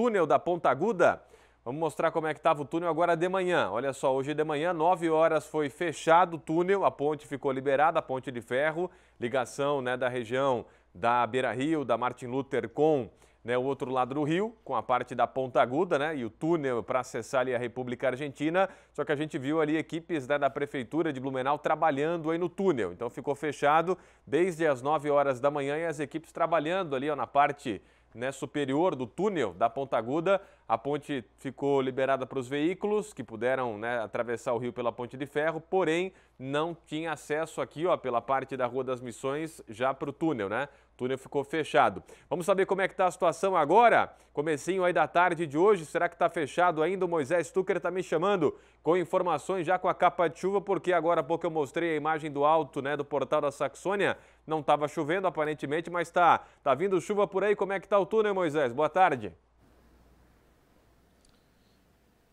túnel da Ponta Aguda. Vamos mostrar como é que estava o túnel agora de manhã. Olha só, hoje de manhã, 9 horas, foi fechado o túnel, a ponte ficou liberada, a ponte de ferro, ligação né, da região da Beira Rio, da Martin Luther com né, o outro lado do rio, com a parte da Ponta Aguda né, e o túnel para acessar ali a República Argentina. Só que a gente viu ali equipes né, da Prefeitura de Blumenau trabalhando aí no túnel. Então ficou fechado desde as 9 horas da manhã e as equipes trabalhando ali ó, na parte né, superior do túnel da Ponta Aguda. A ponte ficou liberada para os veículos que puderam né, atravessar o rio pela ponte de ferro, porém não tinha acesso aqui ó, pela parte da Rua das Missões já para o túnel. Né? túnel ficou fechado. Vamos saber como é que está a situação agora? Comecinho aí da tarde de hoje, será que está fechado ainda? O Moisés Tucker está me chamando com informações já com a capa de chuva, porque agora há pouco eu mostrei a imagem do alto né, do portal da Saxônia. Não estava chovendo aparentemente, mas está tá vindo chuva por aí. Como é que está o túnel, Moisés? Boa tarde.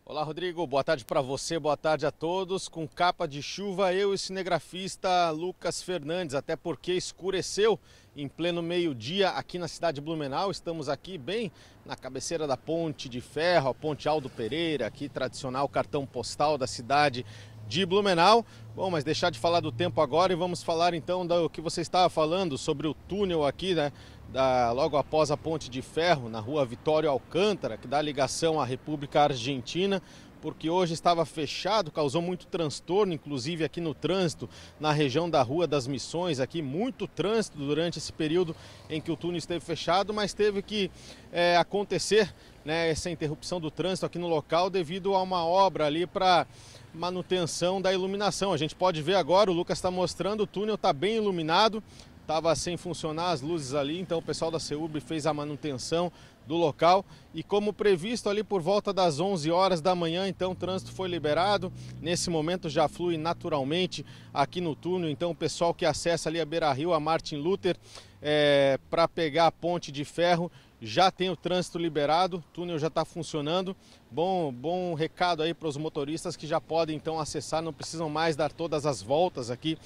Olá, Rodrigo. Boa tarde para você, boa tarde a todos. Com capa de chuva, eu e cinegrafista Lucas Fernandes, até porque escureceu em pleno meio-dia aqui na cidade de Blumenau. Estamos aqui bem na cabeceira da Ponte de Ferro, a Ponte Aldo Pereira, aqui tradicional cartão postal da cidade de Blumenau. Bom, mas deixar de falar do tempo agora e vamos falar então do que você estava falando sobre o túnel aqui, né? Da, logo após a ponte de ferro, na rua Vitório Alcântara, que dá ligação à República Argentina porque hoje estava fechado, causou muito transtorno, inclusive aqui no trânsito, na região da Rua das Missões, aqui muito trânsito durante esse período em que o túnel esteve fechado, mas teve que é, acontecer né, essa interrupção do trânsito aqui no local devido a uma obra ali para manutenção da iluminação. A gente pode ver agora, o Lucas está mostrando, o túnel está bem iluminado, estava sem funcionar as luzes ali, então o pessoal da CEUB fez a manutenção do local e como previsto ali por volta das 11 horas da manhã, então o trânsito foi liberado. Nesse momento já flui naturalmente aqui no túnel, então o pessoal que acessa ali a Beira Rio, a Martin Luther, é, para pegar a ponte de ferro, já tem o trânsito liberado, o túnel já está funcionando. Bom, bom recado aí para os motoristas que já podem então acessar, não precisam mais dar todas as voltas aqui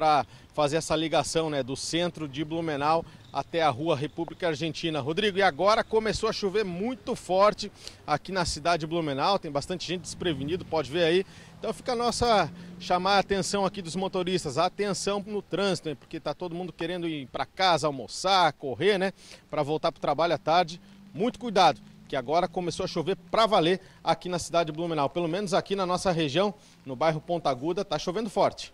para fazer essa ligação né, do centro de Blumenau até a rua República Argentina. Rodrigo, e agora começou a chover muito forte aqui na cidade de Blumenau, tem bastante gente desprevenido, pode ver aí. Então fica a nossa chamar a atenção aqui dos motoristas, atenção no trânsito, porque está todo mundo querendo ir para casa, almoçar, correr, né, para voltar para o trabalho à tarde. Muito cuidado que agora começou a chover para valer aqui na cidade de Blumenau. Pelo menos aqui na nossa região, no bairro Ponta Aguda, está chovendo forte.